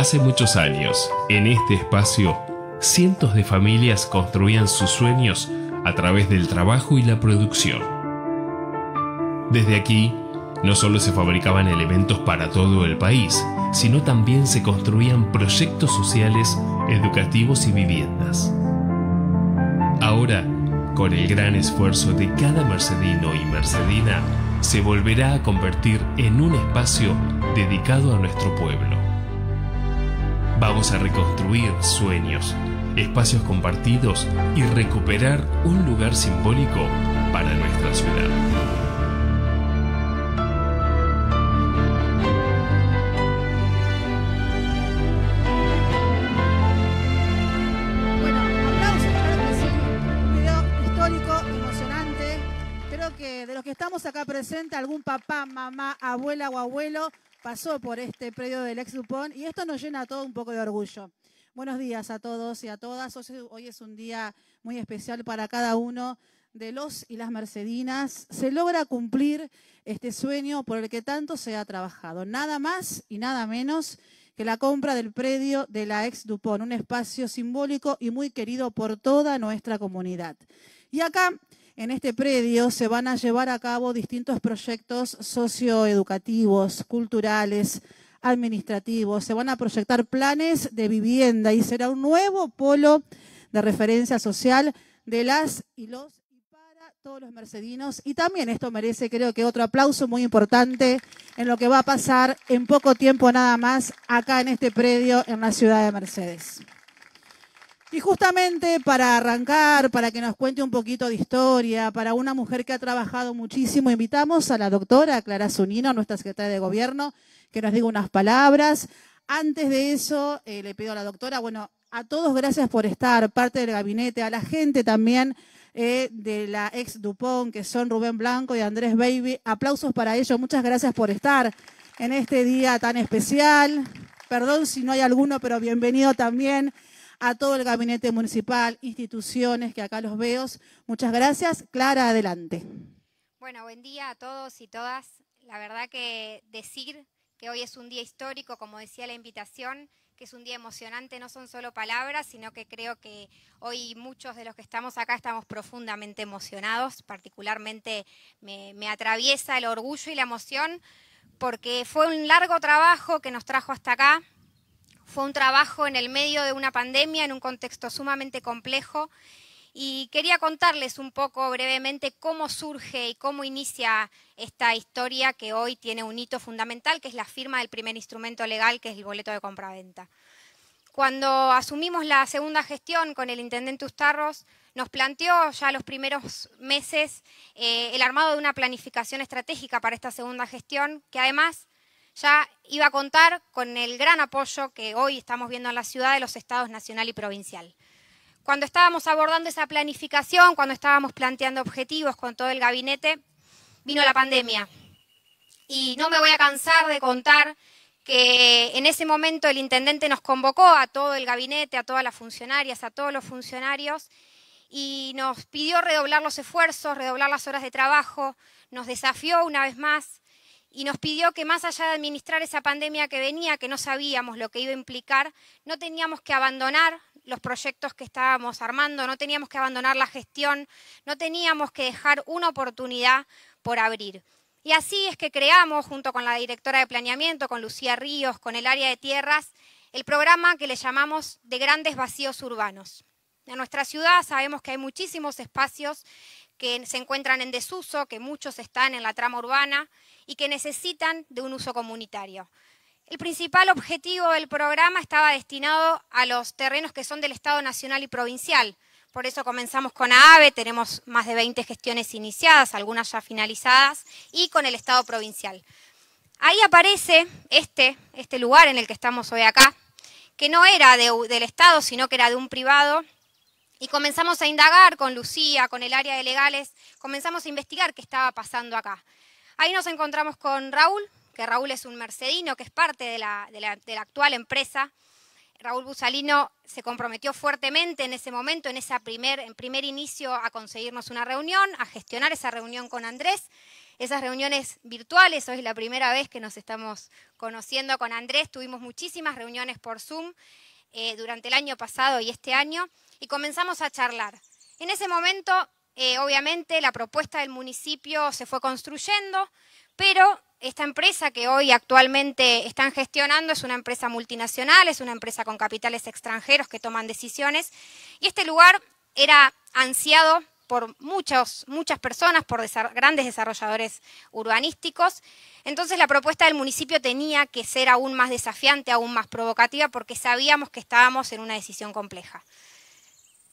Hace muchos años, en este espacio, cientos de familias construían sus sueños a través del trabajo y la producción. Desde aquí, no solo se fabricaban elementos para todo el país, sino también se construían proyectos sociales, educativos y viviendas. Ahora, con el gran esfuerzo de cada mercedino y mercedina, se volverá a convertir en un espacio dedicado a nuestro pueblo. Vamos a reconstruir sueños, espacios compartidos y recuperar un lugar simbólico para nuestra ciudad. Bueno, un histórico, emocionante. Creo que que de los estamos acá presentes, algún papá, mamá, abuela o abuelo pasó por este predio del ex Dupont y esto nos llena a todos un poco de orgullo. Buenos días a todos y a todas. Hoy es un día muy especial para cada uno de los y las mercedinas. Se logra cumplir este sueño por el que tanto se ha trabajado. Nada más y nada menos que la compra del predio de la ex Dupont, un espacio simbólico y muy querido por toda nuestra comunidad. Y acá en este predio se van a llevar a cabo distintos proyectos socioeducativos, culturales, administrativos. Se van a proyectar planes de vivienda y será un nuevo polo de referencia social de las y los y para todos los mercedinos. Y también esto merece, creo que, otro aplauso muy importante en lo que va a pasar en poco tiempo nada más acá en este predio en la ciudad de Mercedes. Y justamente para arrancar, para que nos cuente un poquito de historia, para una mujer que ha trabajado muchísimo, invitamos a la doctora Clara Zunino, nuestra secretaria de Gobierno, que nos diga unas palabras. Antes de eso, eh, le pido a la doctora, bueno, a todos gracias por estar, parte del gabinete, a la gente también eh, de la ex Dupont, que son Rubén Blanco y Andrés Baby. Aplausos para ellos, muchas gracias por estar en este día tan especial. Perdón si no hay alguno, pero bienvenido también a todo el gabinete municipal, instituciones que acá los veo. Muchas gracias. Clara, adelante. Bueno, buen día a todos y todas. La verdad que decir que hoy es un día histórico, como decía la invitación, que es un día emocionante, no son solo palabras, sino que creo que hoy muchos de los que estamos acá estamos profundamente emocionados, particularmente me, atraviesa el orgullo y la emoción, porque fue un largo trabajo que nos trajo hasta acá, fue un trabajo en el medio de una pandemia, en un contexto sumamente complejo. Y quería contarles un poco brevemente cómo surge y cómo inicia esta historia que hoy tiene un hito fundamental, que es la firma del primer instrumento legal, que es el boleto de compraventa. Cuando asumimos la segunda gestión con el intendente Ustarros, nos planteó ya los primeros meses eh, el armado de una planificación estratégica para esta segunda gestión, que además ya iba a contar con el gran apoyo que hoy estamos viendo en la ciudad de los estados nacional y provincial. Cuando estábamos abordando esa planificación, cuando estábamos planteando objetivos con todo el gabinete, vino la pandemia. Y no me voy a cansar de contar que en ese momento el intendente nos convocó a todo el gabinete, a todas las funcionarias, a todos los funcionarios, y nos pidió redoblar los esfuerzos, redoblar las horas de trabajo, nos desafió una vez más y nos pidió que más allá de administrar esa pandemia que venía, que no sabíamos lo que iba a implicar, no teníamos que abandonar los proyectos que estábamos armando, no teníamos que abandonar la gestión, no teníamos que dejar una oportunidad por abrir. Y así es que creamos, junto con la directora de planeamiento, con Lucía Ríos, con el área de tierras, el programa que le llamamos de grandes vacíos urbanos. En nuestra ciudad sabemos que hay muchísimos espacios que se encuentran en desuso, que muchos están en la trama urbana y que necesitan de un uso comunitario. El principal objetivo del programa estaba destinado a los terrenos que son del Estado Nacional y Provincial. Por eso comenzamos con AAVE, tenemos más de 20 gestiones iniciadas, algunas ya finalizadas, y con el Estado Provincial. Ahí aparece este, este lugar en el que estamos hoy acá, que no era del Estado, sino que era de un privado, y comenzamos a indagar con Lucía, con el área de legales, comenzamos a investigar qué estaba pasando acá. Ahí nos encontramos con Raúl, que Raúl es un mercedino, que es parte de la, actual empresa. Raúl Busalino se comprometió fuertemente en ese momento, en ese primer, en primer inicio, a conseguirnos una reunión, a gestionar esa reunión con Andrés. Esas reuniones virtuales, hoy es la primera vez que nos estamos conociendo con Andrés, tuvimos muchísimas reuniones por Zoom eh, durante el año pasado y este año y comenzamos a charlar. En ese momento, eh, obviamente, la propuesta del municipio se fue construyendo, pero esta empresa que hoy actualmente están gestionando es una empresa multinacional, es una empresa con capitales extranjeros que toman decisiones, y este lugar era ansiado por muchos, muchas personas, por grandes desarrolladores urbanísticos. Entonces la propuesta del municipio tenía que ser aún más desafiante, aún más provocativa, porque sabíamos que estábamos en una decisión compleja.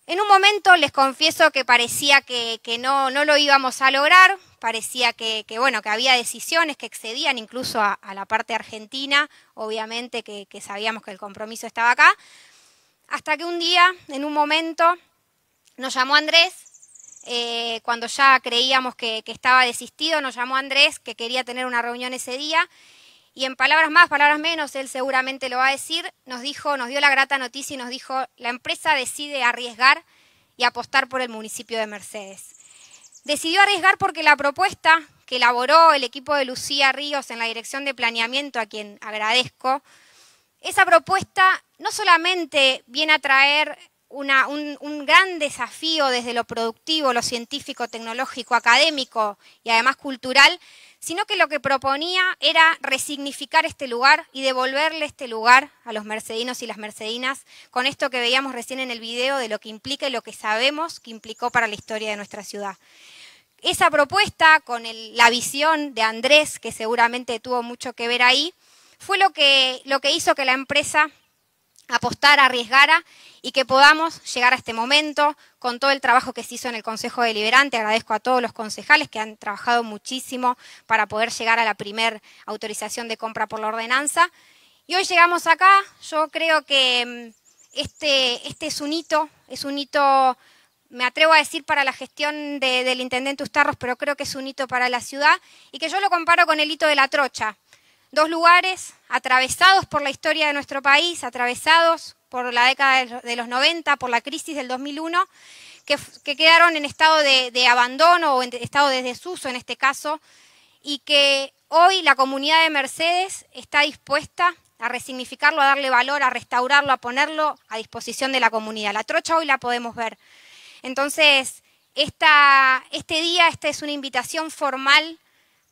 En un momento les confieso que parecía que, no, lo íbamos a lograr, parecía que, bueno, que había decisiones que excedían incluso a, la parte argentina, obviamente que, sabíamos que el compromiso estaba acá, hasta que un día, en un momento, nos llamó Andrés eh, cuando ya creíamos que, que, estaba desistido, nos llamó Andrés, que quería tener una reunión ese día, y en palabras más, palabras menos, él seguramente lo va a decir, nos dijo, nos dio la grata noticia y nos dijo, la empresa decide arriesgar y apostar por el municipio de Mercedes. Decidió arriesgar porque la propuesta que elaboró el equipo de Lucía Ríos en la Dirección de Planeamiento, a quien agradezco, esa propuesta no solamente viene a traer un, gran desafío desde lo productivo, lo científico, tecnológico, académico y además cultural, sino que lo que proponía era resignificar este lugar y devolverle este lugar a los mercedinos y las mercedinas con esto que veíamos recién en el video de lo que implica y lo que sabemos que implicó para la historia de nuestra ciudad. Esa propuesta, con la visión de Andrés, que seguramente tuvo mucho que ver ahí, fue lo que, lo que hizo que la empresa apostar, arriesgara y que podamos llegar a este momento con todo el trabajo que se hizo en el Consejo Deliberante. Agradezco a todos los concejales que han trabajado muchísimo para poder llegar a la primera autorización de compra por la ordenanza. Y hoy llegamos acá, yo creo que mm, este, este es un hito, es un hito, me atrevo a decir, para la gestión del Intendente Ustarros, pero creo que es un hito para la ciudad y que yo lo comparo con el hito de la trocha. Dos lugares atravesados por la historia de nuestro país, atravesados por la década de los 90, por la crisis del 2001, que, quedaron en estado de, abandono o en estado de desuso en este caso, y que hoy la comunidad de Mercedes está dispuesta a resignificarlo, a darle valor, a restaurarlo, a ponerlo a disposición de la comunidad. La trocha hoy la podemos ver. Entonces, este día, esta es una invitación formal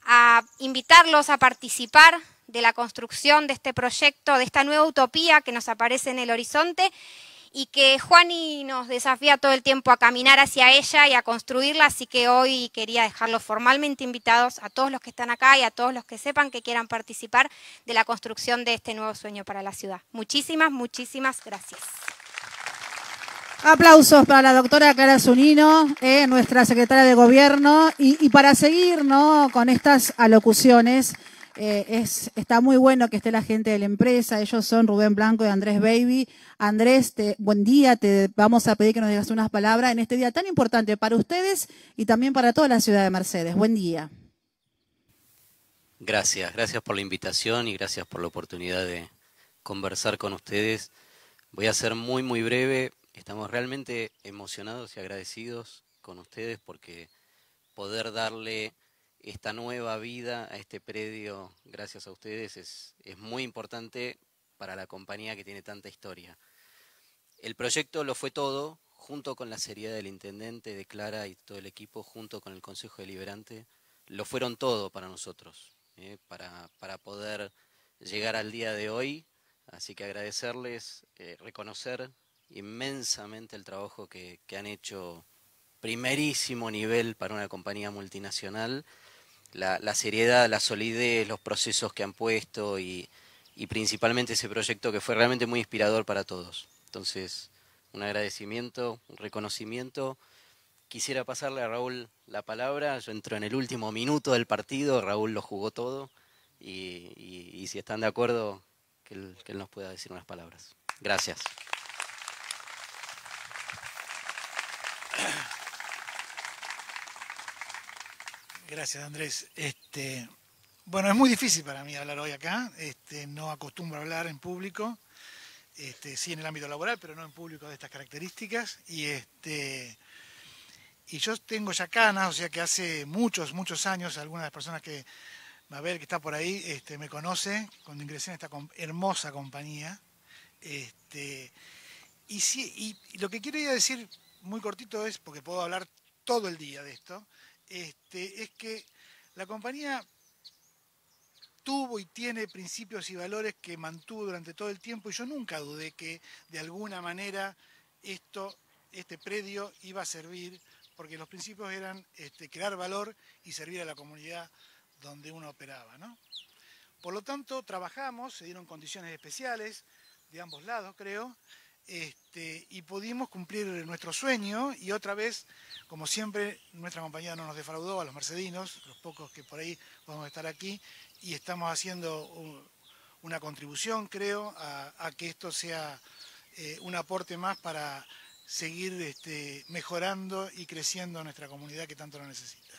a invitarlos a participar de la construcción de este proyecto, de esta nueva utopía que nos aparece en el horizonte y que Juani nos desafía todo el tiempo a caminar hacia ella y a construirla, así que hoy quería dejarlos formalmente invitados a todos los que están acá y a todos los que sepan que quieran participar de la construcción de este nuevo sueño para la ciudad. Muchísimas, muchísimas gracias. Aplausos para la doctora Clara Zunino, eh, nuestra secretaria de Gobierno. Y, para seguir ¿no? con estas alocuciones, eh, está muy bueno que esté la gente de la empresa. Ellos son Rubén Blanco y Andrés Baby. Andrés, buen día. Te vamos a pedir que nos digas unas palabras en este día tan importante para ustedes y también para toda la ciudad de Mercedes. Buen día. Gracias, gracias por la invitación y gracias por la oportunidad de conversar con ustedes. Voy a ser muy, muy breve. Estamos realmente emocionados y agradecidos con ustedes porque poder darle esta nueva vida a este predio gracias a ustedes es, muy importante para la compañía que tiene tanta historia. El proyecto lo fue todo, junto con la seriedad del intendente, de Clara y todo el equipo, junto con el Consejo Deliberante, lo fueron todo para nosotros, ¿eh? para, poder llegar al día de hoy. Así que agradecerles, eh, reconocer inmensamente el trabajo que, han hecho primerísimo nivel para una compañía multinacional. La, seriedad, la solidez, los procesos que han puesto y, principalmente ese proyecto que fue realmente muy inspirador para todos. Entonces, un agradecimiento, un reconocimiento. Quisiera pasarle a Raúl la palabra. Yo entro en el último minuto del partido, Raúl lo jugó todo y, si están de acuerdo, que él nos pueda decir unas palabras. Gracias. Gracias, Andrés. Este, bueno, es muy difícil para mí hablar hoy acá. Este, no acostumbro a hablar en público. Este, sí, en el ámbito laboral, pero no en público de estas características. Y este, yo tengo ya canas, o sea que hace muchos, muchos años, algunas de las personas que va a ver que está por ahí, este, me conoce cuando ingresé en esta hermosa compañía. Este, y, lo que quiero decir muy cortito es, porque puedo hablar todo el día de esto, este, es que la compañía tuvo y tiene principios y valores que mantuvo durante todo el tiempo y yo nunca dudé que de alguna manera esto, este predio iba a servir porque los principios eran este, crear valor y servir a la comunidad donde uno operaba. Por lo tanto, trabajamos, se dieron condiciones especiales de ambos lados, creo, este, y pudimos cumplir nuestro sueño y otra vez, como siempre, nuestra compañía no nos defraudó, a los mercedinos, los pocos que por ahí podemos estar aquí, y estamos haciendo una contribución, creo, a, que esto sea eh, un aporte más para seguir este, mejorando y creciendo nuestra comunidad que tanto lo necesita.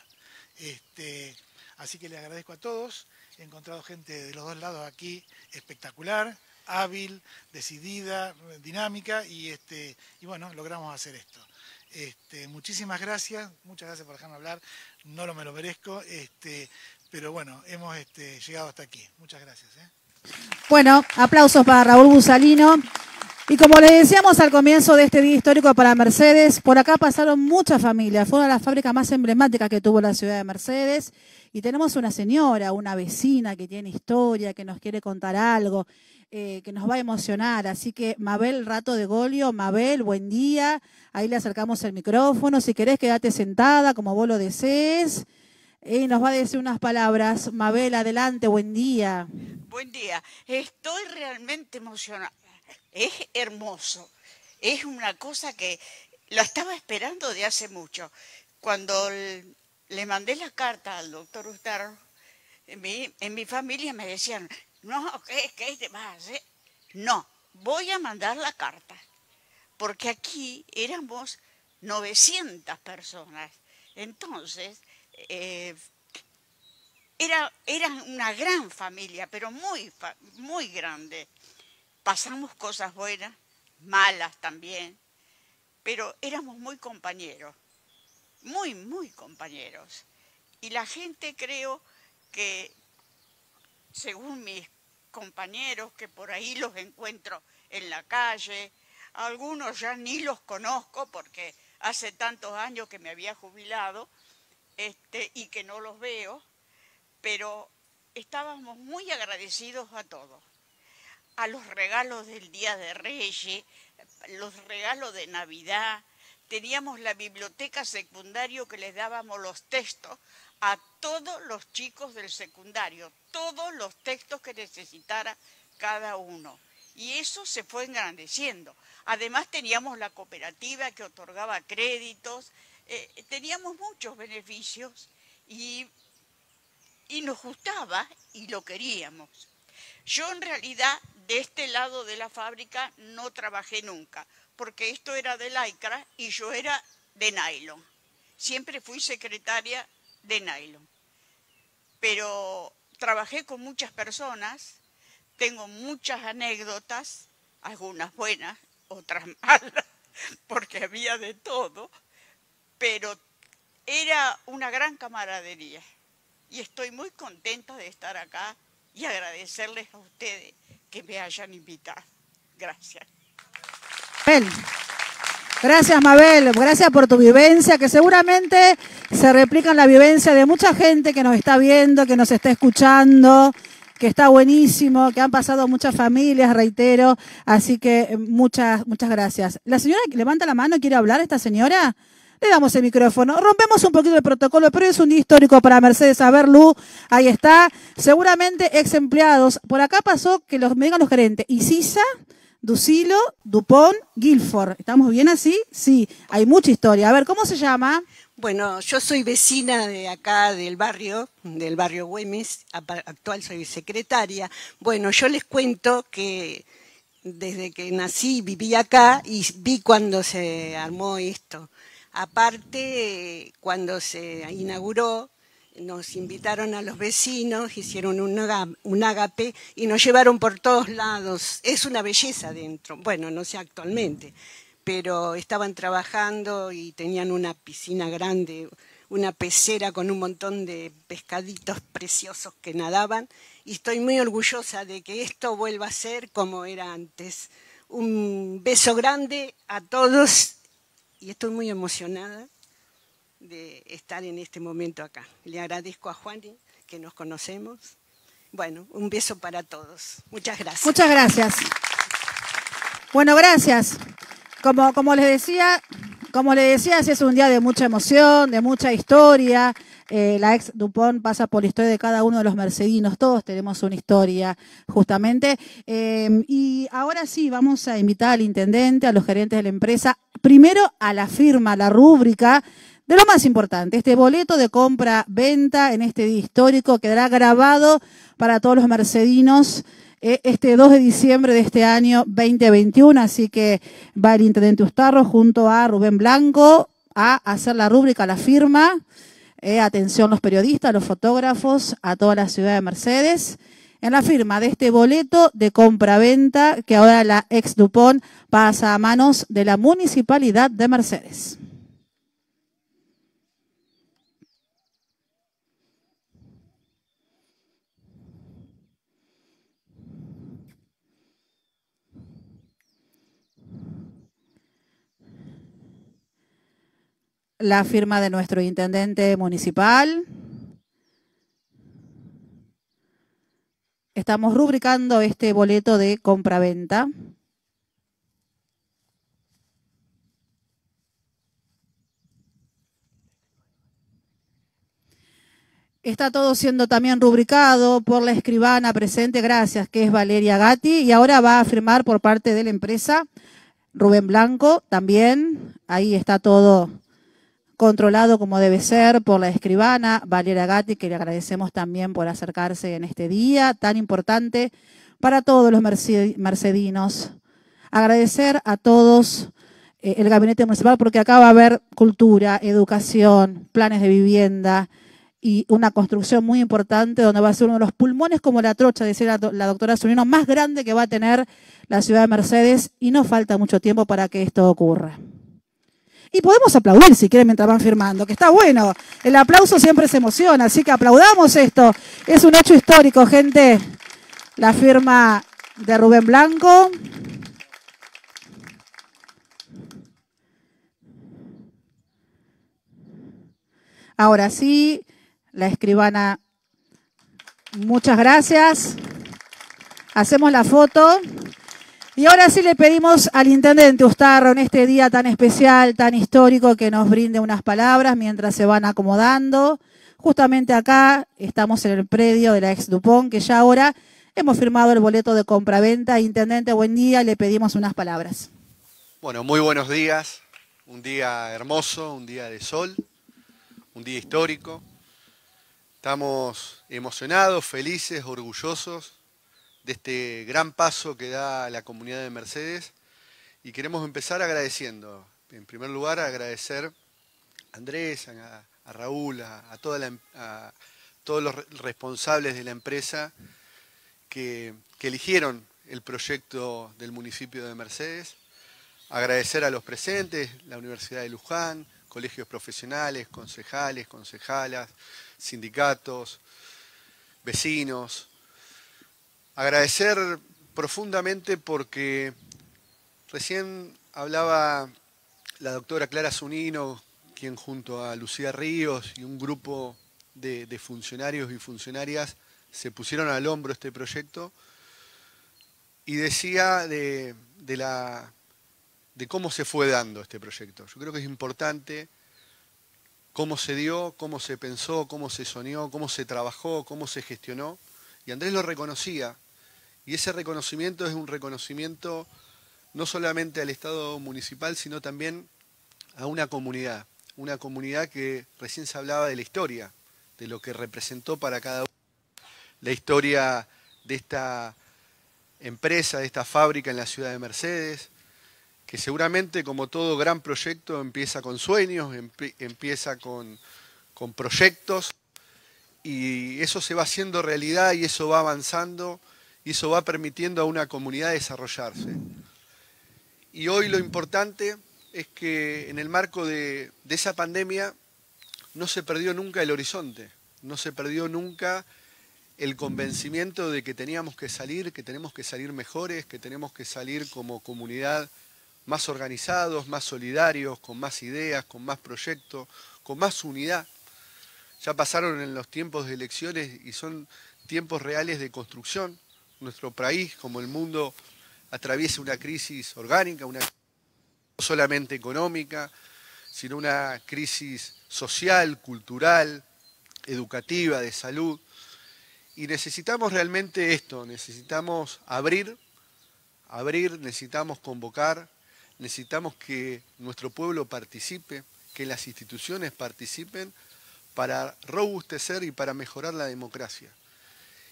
Este, así que les agradezco a todos, he encontrado gente de los dos lados aquí espectacular, hábil, decidida, dinámica y, este, y bueno, logramos hacer esto. Este, muchísimas gracias, muchas gracias por dejarme hablar, no lo me lo merezco, este, pero bueno, hemos este, llegado hasta aquí. Muchas gracias. ¿eh? Bueno, aplausos para Raúl Gusalino. Y como les decíamos al comienzo de este día histórico para Mercedes, por acá pasaron muchas familias. Fue una de las fábricas más emblemáticas que tuvo la ciudad de Mercedes. Y tenemos una señora, una vecina que tiene historia, que nos quiere contar algo, eh, que nos va a emocionar. Así que, Mabel Rato de Golio, Mabel, buen día. Ahí le acercamos el micrófono. Si querés, quédate sentada como vos lo desees. Y nos va a decir unas palabras. Mabel, adelante, buen día. Buen día. Estoy realmente emocionada es hermoso. Es una cosa que lo estaba esperando de hace mucho. Cuando le mandé la carta al doctor Ustaro en mi, familia me decían, no, ¿qué, qué vas No, voy a mandar la carta, porque aquí éramos 900 personas. Entonces, eh, era, era, una gran familia, pero muy, muy grande. Pasamos cosas buenas, malas también, pero éramos muy compañeros, muy, muy compañeros. Y la gente creo que, según mis compañeros, que por ahí los encuentro en la calle, algunos ya ni los conozco porque hace tantos años que me había jubilado este, y que no los veo, pero estábamos muy agradecidos a todos a los regalos del Día de Reyes, los regalos de Navidad. Teníamos la biblioteca secundaria que les dábamos los textos a todos los chicos del secundario, todos los textos que necesitara cada uno. Y eso se fue engrandeciendo. Además teníamos la cooperativa que otorgaba créditos, eh, teníamos muchos beneficios y, y nos gustaba y lo queríamos. Yo en realidad de este lado de la fábrica no trabajé nunca, porque esto era de lycra y yo era de nylon. Siempre fui secretaria de nylon. Pero trabajé con muchas personas, tengo muchas anécdotas, algunas buenas, otras malas, porque había de todo, pero era una gran camaradería y estoy muy contenta de estar acá y agradecerles a ustedes que me hayan invitado. Gracias. Mabel. Gracias Mabel, gracias por tu vivencia, que seguramente se replica en la vivencia de mucha gente que nos está viendo, que nos está escuchando, que está buenísimo, que han pasado muchas familias, reitero, así que eh, muchas, muchas gracias. La señora que levanta la mano, ¿quiere hablar esta señora? Le damos el micrófono. Rompemos un poquito el protocolo, pero es un día histórico para Mercedes. A ver, Lu, ahí está. Seguramente ex empleados. Por acá pasó que los, me los gerentes. Isisa, Ducilo, Dupont, Guilford. ¿Estamos bien así? Sí, hay mucha historia. A ver, ¿cómo se llama? Bueno, yo soy vecina de acá del barrio, del barrio Güemes, actual soy secretaria. Bueno, yo les cuento que desde que nací viví acá y vi cuando se armó esto. Aparte, cuando se inauguró, nos invitaron a los vecinos, hicieron un, ágape y nos llevaron por todos lados. Es una belleza dentro, bueno, no sé actualmente, pero estaban trabajando y tenían una piscina grande, una pecera con un montón de pescaditos preciosos que nadaban y estoy muy orgullosa de que esto vuelva a ser como era antes. Un beso grande a todos y estoy muy emocionada de estar en este momento acá. Le agradezco a Juani que nos conocemos. Bueno, un beso para todos. Muchas gracias. Muchas gracias. Bueno, gracias. Como, como les decía, como les decía, es un día de mucha emoción, de mucha historia, eh, la ex Dupont pasa por la historia de cada uno de los mercedinos. Todos tenemos una historia, justamente. Em, y ahora sí, vamos a invitar al intendente, a los gerentes de la empresa, primero a la firma, a la rúbrica de lo más importante, este boleto de compra-venta en este día histórico quedará grabado para todos los mercedinos eh, este 2 de diciembre de este año 2021. Así que va el intendente Ustarro junto a Rubén Blanco a hacer la rúbrica, la firma. Eh, atención los periodistas, los fotógrafos, a toda la ciudad de Mercedes, en la firma de este boleto de compra-venta que ahora la ex Dupont pasa a manos de la Municipalidad de Mercedes. la firma de nuestro intendente municipal. Estamos rubricando este boleto de compra-venta. Está todo siendo también rubricado por la escribana presente, gracias, que es Valeria Gatti, y ahora va a firmar por parte de la empresa Rubén Blanco también. Ahí está todo controlado como debe ser por la escribana Valeria Gatti, que le agradecemos también por acercarse en este día tan importante para todos los mercedinos. Agradecer a todos eh, el gabinete municipal porque acá va a haber cultura, educación, planes de vivienda y una construcción muy importante donde va a ser uno de los pulmones como la trocha, decía la, doctora Zunino, más grande que va a tener la ciudad de Mercedes y no falta mucho tiempo para que esto ocurra. Y podemos aplaudir si quieren mientras van firmando, que está bueno. El aplauso siempre se emociona, así que aplaudamos esto. Es un hecho histórico, gente. La firma de Rubén Blanco. Ahora sí, la escribana, muchas gracias. Hacemos la foto. Y ahora sí le pedimos al intendente Ustarro en este día tan especial, tan histórico, que nos brinde unas palabras mientras se van acomodando. Justamente acá estamos en el predio de la ex Dupont, que ya ahora hemos firmado el boleto de compraventa. Intendente, buen día, le pedimos unas palabras. Bueno, muy buenos días. Un día hermoso, un día de sol, un día histórico. Estamos emocionados, felices, orgullosos de este gran paso que da la comunidad de Mercedes. Y queremos empezar agradeciendo. En primer lugar, agradecer a Andrés, a, Raúl, a, toda em, todos los responsables de la empresa que eligieron el proyecto del municipio de Mercedes. Agradecer a los presentes, la Universidad de Luján, colegios profesionales, concejales, concejalas, sindicatos, vecinos, agradecer profundamente porque recién hablaba la doctora Clara Zunino, quien junto a Lucía Ríos y un grupo de, funcionarios y funcionarias se pusieron al hombro este proyecto y decía de, de cómo se fue dando este proyecto. Yo creo que es importante cómo se dio, cómo se pensó, cómo se soñó, cómo se trabajó, cómo se gestionó. Y Andrés lo reconocía y ese reconocimiento es un reconocimiento no solamente al Estado municipal, sino también a una comunidad, una comunidad que recién se hablaba de la historia, de lo que representó para cada uno la historia de esta empresa, de esta fábrica en la ciudad de Mercedes, que seguramente como todo gran proyecto empieza con sueños, empieza con, proyectos, y eso se va haciendo realidad y eso va avanzando y eso va permitiendo a una comunidad desarrollarse. Y hoy lo importante es que en el marco de, esa pandemia no se perdió nunca el horizonte, no se perdió nunca el convencimiento de que teníamos que salir, que tenemos que salir mejores, que tenemos que salir como comunidad más organizados, más solidarios, con más ideas, con más proyectos, con más unidad. Ya pasaron en los tiempos de elecciones y son tiempos reales de construcción nuestro país como el mundo atraviesa una crisis orgánica, una no solamente económica, sino una crisis social, cultural, educativa, de salud. Y necesitamos realmente esto, necesitamos abrir, abrir, necesitamos convocar, necesitamos que nuestro pueblo participe, que las instituciones participen para robustecer y para mejorar la democracia.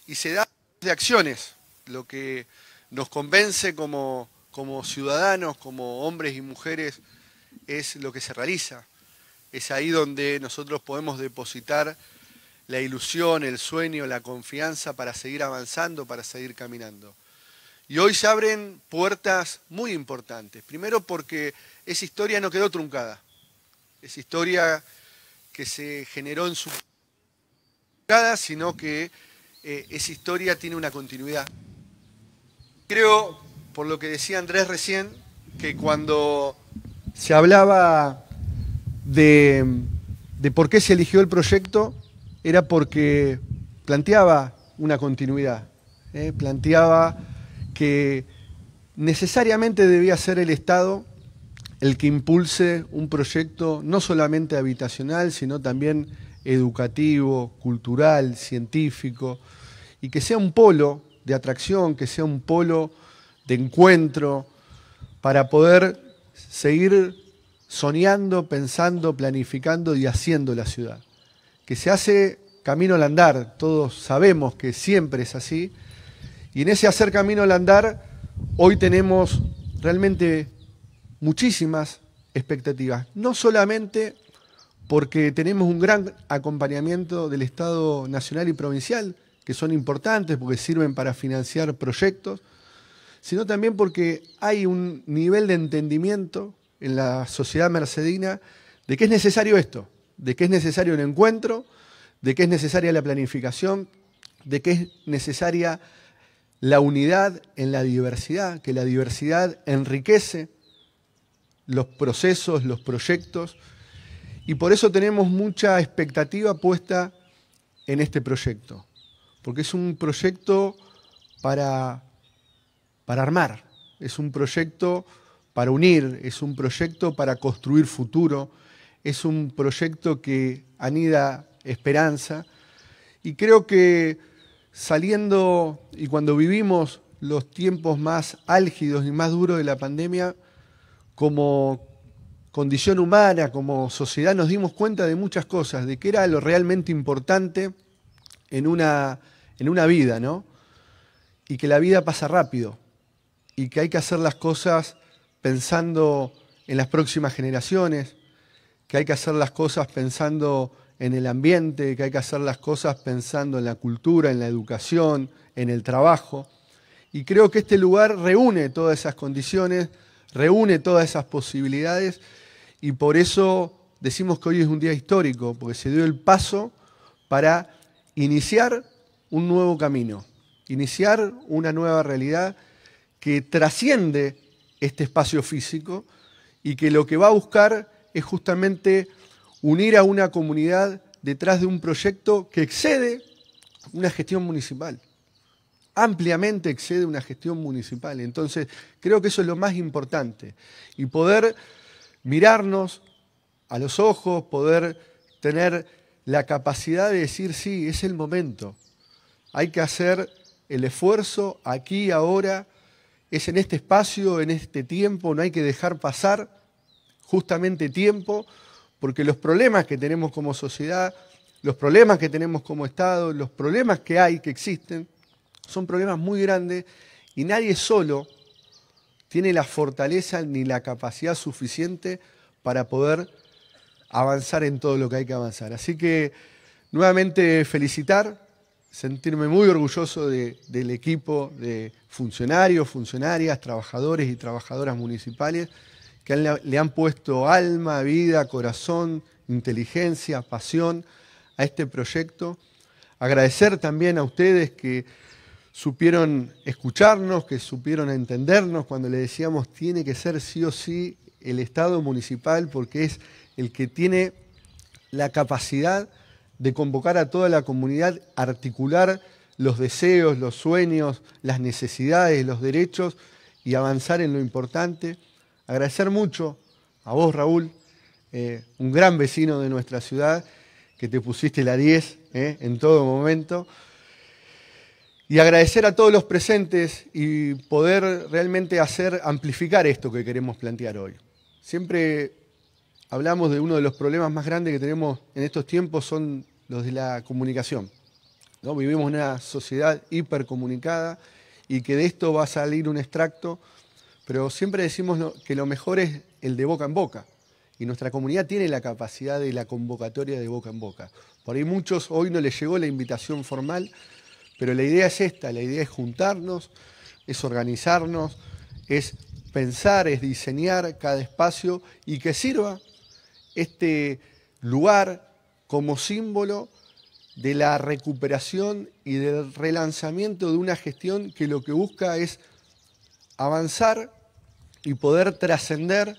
Y se da de acciones, lo que nos convence como, ciudadanos, como hombres y mujeres, es lo que se realiza. Es ahí donde nosotros podemos depositar la ilusión, el sueño, la confianza para seguir avanzando, para seguir caminando. Y hoy se abren puertas muy importantes. Primero porque esa historia no quedó truncada. Esa historia que se generó en su... sino que eh, esa historia tiene una continuidad creo, por lo que decía Andrés recién, que cuando se hablaba de, por qué se eligió el proyecto, era porque planteaba una continuidad, ¿eh? planteaba que necesariamente debía ser el Estado el que impulse un proyecto no solamente habitacional, sino también educativo, cultural, científico, y que sea un polo de atracción, que sea un polo de encuentro, para poder seguir soñando, pensando, planificando y haciendo la ciudad. Que se hace camino al andar, todos sabemos que siempre es así, y en ese hacer camino al andar, hoy tenemos realmente muchísimas expectativas, no solamente porque tenemos un gran acompañamiento del Estado Nacional y Provincial, que son importantes porque sirven para financiar proyectos, sino también porque hay un nivel de entendimiento en la sociedad mercedina de que es necesario esto, de que es necesario el encuentro, de que es necesaria la planificación, de que es necesaria la unidad en la diversidad, que la diversidad enriquece los procesos, los proyectos, y por eso tenemos mucha expectativa puesta en este proyecto porque es un proyecto para, para armar, es un proyecto para unir, es un proyecto para construir futuro, es un proyecto que anida esperanza y creo que saliendo y cuando vivimos los tiempos más álgidos y más duros de la pandemia, como condición humana, como sociedad, nos dimos cuenta de muchas cosas, de que era lo realmente importante en una en una vida, ¿no? Y que la vida pasa rápido y que hay que hacer las cosas pensando en las próximas generaciones, que hay que hacer las cosas pensando en el ambiente, que hay que hacer las cosas pensando en la cultura, en la educación, en el trabajo. Y creo que este lugar reúne todas esas condiciones, reúne todas esas posibilidades y por eso decimos que hoy es un día histórico, porque se dio el paso para iniciar un nuevo camino, iniciar una nueva realidad que trasciende este espacio físico y que lo que va a buscar es justamente unir a una comunidad detrás de un proyecto que excede una gestión municipal, ampliamente excede una gestión municipal. Entonces, creo que eso es lo más importante, y poder mirarnos a los ojos, poder tener la capacidad de decir, sí, es el momento, hay que hacer el esfuerzo aquí, ahora, es en este espacio, en este tiempo, no hay que dejar pasar justamente tiempo, porque los problemas que tenemos como sociedad, los problemas que tenemos como Estado, los problemas que hay, que existen, son problemas muy grandes y nadie solo tiene la fortaleza ni la capacidad suficiente para poder avanzar en todo lo que hay que avanzar. Así que nuevamente felicitar sentirme muy orgulloso del equipo de funcionarios, funcionarias, trabajadores y trabajadoras municipales que le han puesto alma, vida, corazón, inteligencia, pasión a este proyecto. Agradecer también a ustedes que supieron escucharnos, que supieron entendernos cuando le decíamos tiene que ser sí o sí el Estado municipal porque es el que tiene la capacidad de convocar a toda la comunidad, articular los deseos, los sueños, las necesidades, los derechos y avanzar en lo importante. Agradecer mucho a vos, Raúl, eh, un gran vecino de nuestra ciudad, que te pusiste la 10 eh, en todo momento. Y agradecer a todos los presentes y poder realmente hacer amplificar esto que queremos plantear hoy. Siempre hablamos de uno de los problemas más grandes que tenemos en estos tiempos son los de la comunicación. ¿no? Vivimos una sociedad hipercomunicada y que de esto va a salir un extracto, pero siempre decimos que lo mejor es el de boca en boca. Y nuestra comunidad tiene la capacidad de la convocatoria de boca en boca. Por ahí muchos hoy no les llegó la invitación formal, pero la idea es esta, la idea es juntarnos, es organizarnos, es pensar, es diseñar cada espacio y que sirva este lugar como símbolo de la recuperación y del relanzamiento de una gestión que lo que busca es avanzar y poder trascender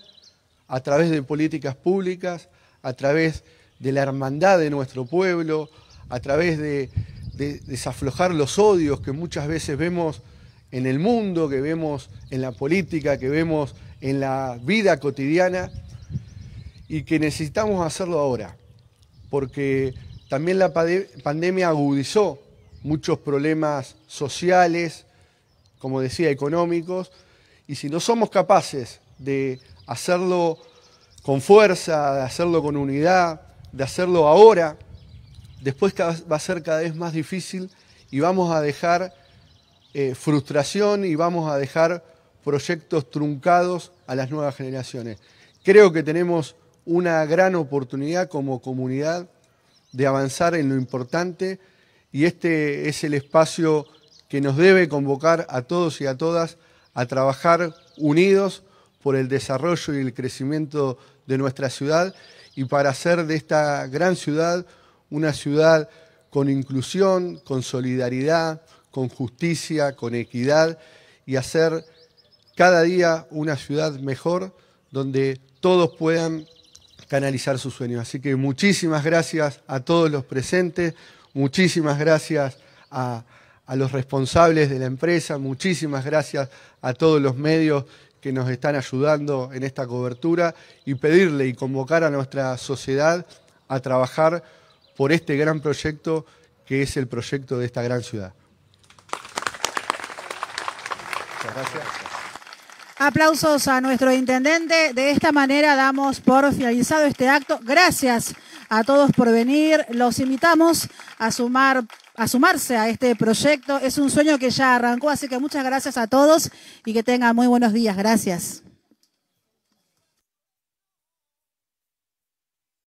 a través de políticas públicas, a través de la hermandad de nuestro pueblo, a través de, desaflojar los odios que muchas veces vemos en el mundo, que vemos en la política, que vemos en la vida cotidiana y que necesitamos hacerlo ahora, porque también la pandemia agudizó muchos problemas sociales, como decía, económicos, y si no somos capaces de hacerlo con fuerza, de hacerlo con unidad, de hacerlo ahora, después va a ser cada vez más difícil y vamos a dejar eh, frustración y vamos a dejar proyectos truncados a las nuevas generaciones. Creo que tenemos una gran oportunidad como comunidad de avanzar en lo importante y este es el espacio que nos debe convocar a todos y a todas a trabajar unidos por el desarrollo y el crecimiento de nuestra ciudad y para hacer de esta gran ciudad una ciudad con inclusión, con solidaridad, con justicia, con equidad y hacer cada día una ciudad mejor donde todos puedan canalizar su sueño. Así que muchísimas gracias a todos los presentes, muchísimas gracias a, los responsables de la empresa, muchísimas gracias a todos los medios que nos están ayudando en esta cobertura y pedirle y convocar a nuestra sociedad a trabajar por este gran proyecto que es el proyecto de esta gran ciudad. gracias. Aplausos a nuestro intendente. De esta manera damos por finalizado este acto. Gracias a todos por venir. Los invitamos a sumar a sumarse a este proyecto. Es un sueño que ya arrancó, así que muchas gracias a todos y que tengan muy buenos días. Gracias.